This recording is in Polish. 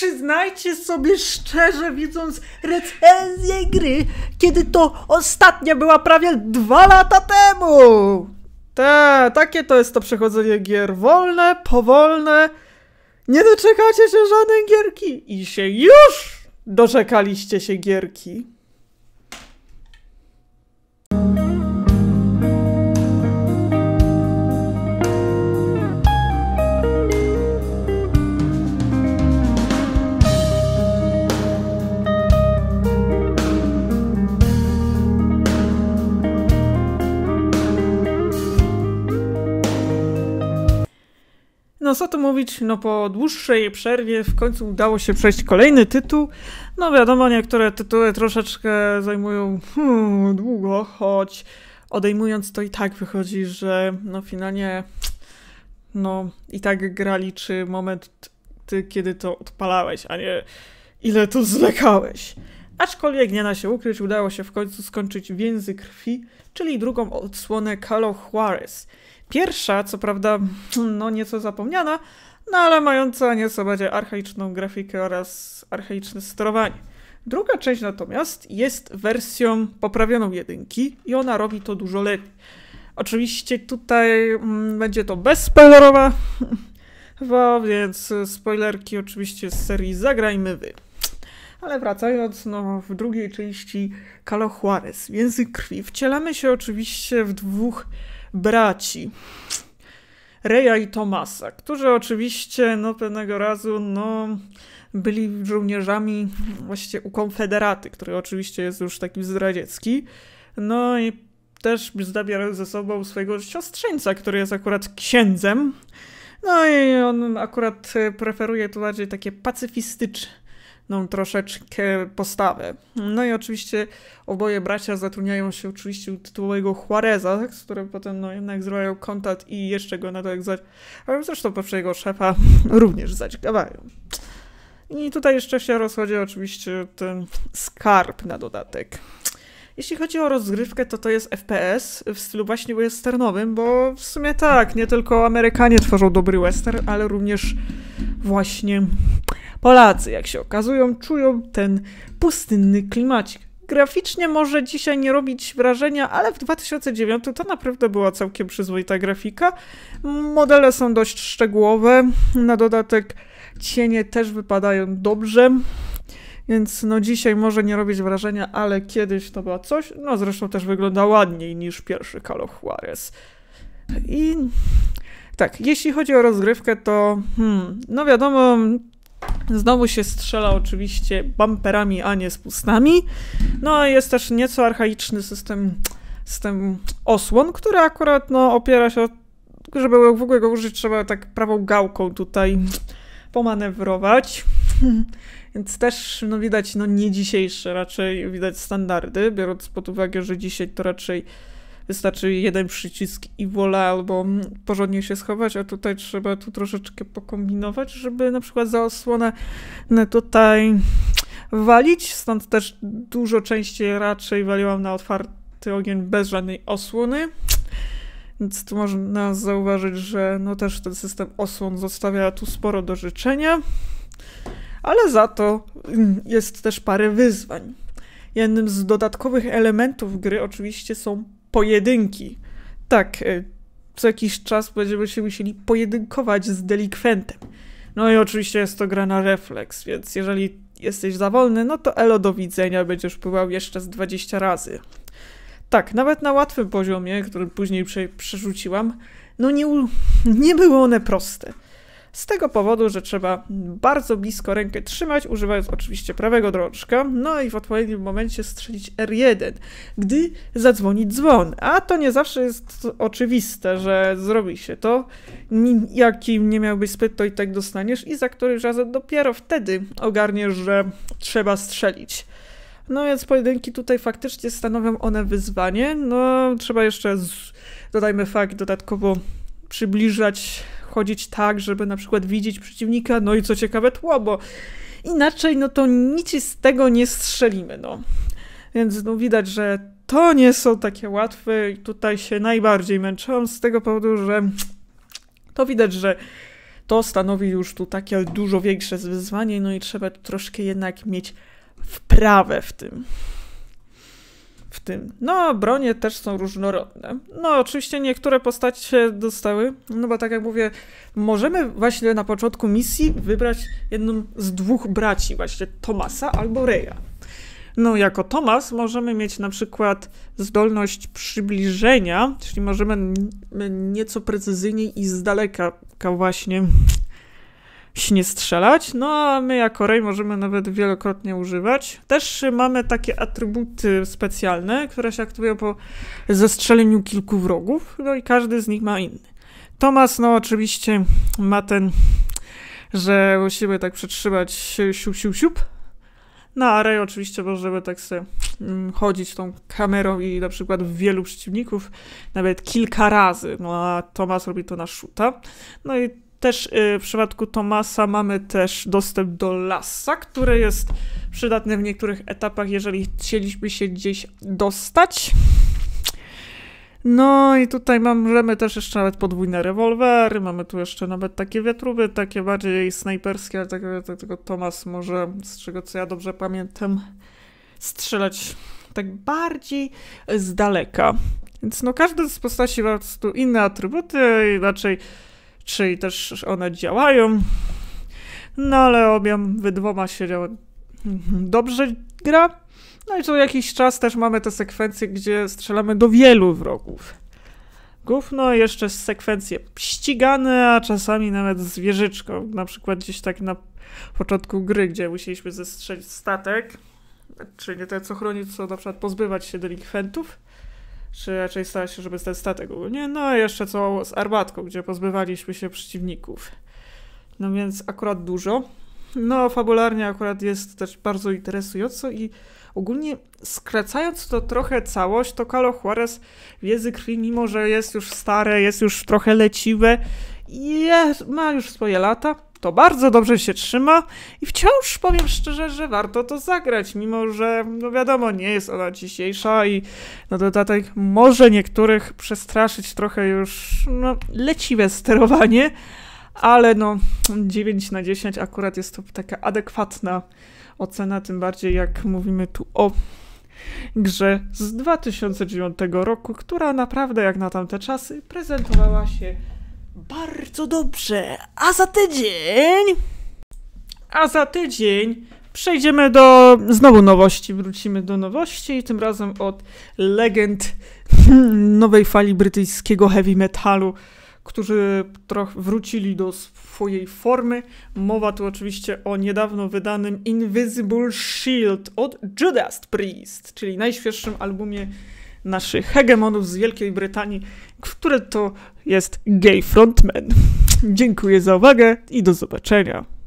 Przyznajcie sobie szczerze, widząc recenzję gry, kiedy to ostatnia była prawie dwa lata temu! Te, takie to jest to przechodzenie gier. Wolne, powolne. Nie doczekacie się żadnej gierki i się już doczekaliście się gierki. no co tu mówić, no po dłuższej przerwie w końcu udało się przejść kolejny tytuł. No wiadomo, niektóre tytuły troszeczkę zajmują hmm, długo, choć odejmując to i tak wychodzi, że no finalnie no i tak gra liczy moment, ty, kiedy to odpalałeś, a nie ile to zlekałeś. Aczkolwiek nie da się ukryć, udało się w końcu skończyć Więzy Krwi, czyli drugą odsłonę Call of Juarez. Pierwsza, co prawda, no nieco zapomniana, no ale mająca nieco bardziej archaiczną grafikę oraz archaiczne sterowanie. Druga część natomiast jest wersją poprawioną jedynki i ona robi to dużo lepiej. Oczywiście tutaj mm, będzie to bezspoilerowa, więc spoilerki oczywiście z serii zagrajmy wy. Ale wracając, no w drugiej części Kalo Juarez, Język Krwi, wcielamy się oczywiście w dwóch braci. Reja i Tomasa, którzy oczywiście no, pewnego razu no, byli żołnierzami właściwie u Konfederaty, który oczywiście jest już taki zdradziecki. No i też zabierał ze sobą swojego siostrzeńca, który jest akurat księdzem. No i on akurat preferuje tu bardziej takie pacyfistyczne no, troszeczkę postawę. No i oczywiście oboje bracia zatrudniają się oczywiście u tytułowego Juareza, tak, z którym potem no, jednak zrobią kontakt i jeszcze go na to jak zaś... ale zresztą poprzedniego szefa również zaciekawają. I tutaj jeszcze się rozchodzi oczywiście ten skarb na dodatek. Jeśli chodzi o rozgrywkę, to to jest FPS w stylu właśnie westernowym, bo w sumie tak, nie tylko Amerykanie tworzą dobry western, ale również właśnie Polacy, jak się okazują, czują ten pustynny klimacik. Graficznie może dzisiaj nie robić wrażenia, ale w 2009 to naprawdę była całkiem przyzwoita grafika. Modele są dość szczegółowe, na dodatek cienie też wypadają dobrze. Więc no dzisiaj może nie robić wrażenia, ale kiedyś to była coś. No zresztą też wygląda ładniej niż pierwszy Call of Juarez. I tak, jeśli chodzi o rozgrywkę, to hmm, no wiadomo, Znowu się strzela oczywiście bumperami, a nie z pustami. No a jest też nieco archaiczny system, system osłon, który akurat no, opiera się, żeby w ogóle go użyć, trzeba tak prawą gałką tutaj pomanewrować. Więc też no, widać no, nie dzisiejsze, raczej widać standardy, biorąc pod uwagę, że dzisiaj to raczej wystarczy jeden przycisk i wola, albo mm, porządnie się schować, a tutaj trzeba tu troszeczkę pokombinować, żeby na przykład za osłonę no, tutaj walić, stąd też dużo częściej raczej waliłam na otwarty ogień bez żadnej osłony. Więc tu można zauważyć, że no też ten system osłon zostawia tu sporo do życzenia, ale za to mm, jest też parę wyzwań. Jednym z dodatkowych elementów gry oczywiście są pojedynki. Tak, y, co jakiś czas będziemy się musieli pojedynkować z delikwentem. No i oczywiście jest to gra na refleks, więc jeżeli jesteś za wolny, no to elo do widzenia, będziesz pływał jeszcze z 20 razy. Tak, nawet na łatwym poziomie, który później przerzuciłam, no nie, nie były one proste z tego powodu, że trzeba bardzo blisko rękę trzymać, używając oczywiście prawego drążka, no i w odpowiednim momencie strzelić R1, gdy zadzwoni dzwon. A to nie zawsze jest oczywiste, że zrobi się to, jakim nie miałbyś spyt, to i tak dostaniesz i za który razem dopiero wtedy ogarniesz, że trzeba strzelić. No więc pojedynki tutaj faktycznie stanowią one wyzwanie. No trzeba jeszcze, z, dodajmy fakt, dodatkowo przybliżać chodzić tak, żeby na przykład widzieć przeciwnika, no i co ciekawe tło, bo inaczej no to nic z tego nie strzelimy, no. Więc no widać, że to nie są takie łatwe i tutaj się najbardziej męczyłam z tego powodu, że to widać, że to stanowi już tu takie dużo większe wyzwanie, no i trzeba troszkę jednak mieć wprawę w tym w tym. No, a bronie też są różnorodne. No, oczywiście niektóre postacie dostały, no bo tak jak mówię, możemy właśnie na początku misji wybrać jedną z dwóch braci, właśnie Tomasa albo Reja. No, jako Tomas możemy mieć na przykład zdolność przybliżenia, czyli możemy nieco precyzyjniej i z daleka właśnie się nie strzelać, no a my jako Rej możemy nawet wielokrotnie używać. Też mamy takie atrybuty specjalne, które się aktywują po zestrzeleniu kilku wrogów, no i każdy z nich ma inny. Tomas, no oczywiście ma ten, że musimy tak przetrzymać siu, siu, siup. No a Rej oczywiście możemy tak sobie mm, chodzić tą kamerą i na przykład w wielu przeciwników, nawet kilka razy. No a Tomas robi to na szuta. No i też y, w przypadku Tomasa mamy też dostęp do lasa, który jest przydatny w niektórych etapach, jeżeli chcieliśmy się gdzieś dostać. No i tutaj mamy też jeszcze nawet podwójne rewolwery, mamy tu jeszcze nawet takie wiatruby, takie bardziej snajperskie, ale tego, tego Tomas może, z czego co ja dobrze pamiętam, strzelać tak bardziej z daleka. Więc no każdy z postaci ma po prostu inne atrybuty, inaczej czyli też one działają. No ale obie dwoma się mhm, dobrze gra. No i co jakiś czas też mamy te sekwencje, gdzie strzelamy do wielu wrogów. Gówno jeszcze sekwencje ścigane, a czasami nawet zwierzyczką. Na przykład gdzieś tak na początku gry, gdzie musieliśmy zestrzelić statek, czyli nie te co chronić, co na przykład pozbywać się delikwentów czy raczej stara się, żeby ten statek ogólnie. No a jeszcze co z arbatką gdzie pozbywaliśmy się przeciwników. No więc akurat dużo. No, fabularnie akurat jest też bardzo interesująco i ogólnie skracając to trochę całość, to Kalo Juarez w język krwi, mimo że jest już stare, jest już trochę leciwe, i ma już swoje lata, to bardzo dobrze się trzyma i wciąż powiem szczerze, że warto to zagrać, mimo że, no wiadomo, nie jest ona dzisiejsza i na dodatek może niektórych przestraszyć trochę już no, leciwe sterowanie, ale no 9 na 10 akurat jest to taka adekwatna ocena, tym bardziej jak mówimy tu o grze z 2009 roku, która naprawdę jak na tamte czasy prezentowała się bardzo dobrze, a za tydzień... A za tydzień przejdziemy do znowu nowości, wrócimy do nowości, tym razem od legend nowej fali brytyjskiego heavy metalu, którzy trochę wrócili do swojej formy. Mowa tu oczywiście o niedawno wydanym Invisible Shield od Judas Priest, czyli najświeższym albumie naszych hegemonów z Wielkiej Brytanii, które to jest gay frontman. Dziękuję za uwagę i do zobaczenia.